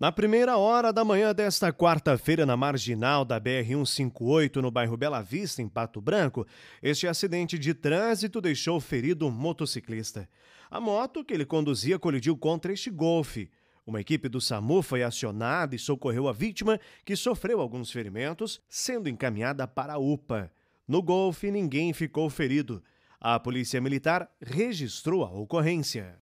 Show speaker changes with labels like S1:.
S1: Na primeira hora da manhã desta quarta-feira, na marginal da BR-158, no bairro Bela Vista, em Pato Branco, este acidente de trânsito deixou ferido um motociclista. A moto que ele conduzia colidiu contra este golfe. Uma equipe do SAMU foi acionada e socorreu a vítima, que sofreu alguns ferimentos, sendo encaminhada para a UPA. No golfe, ninguém ficou ferido. A Polícia Militar registrou a ocorrência.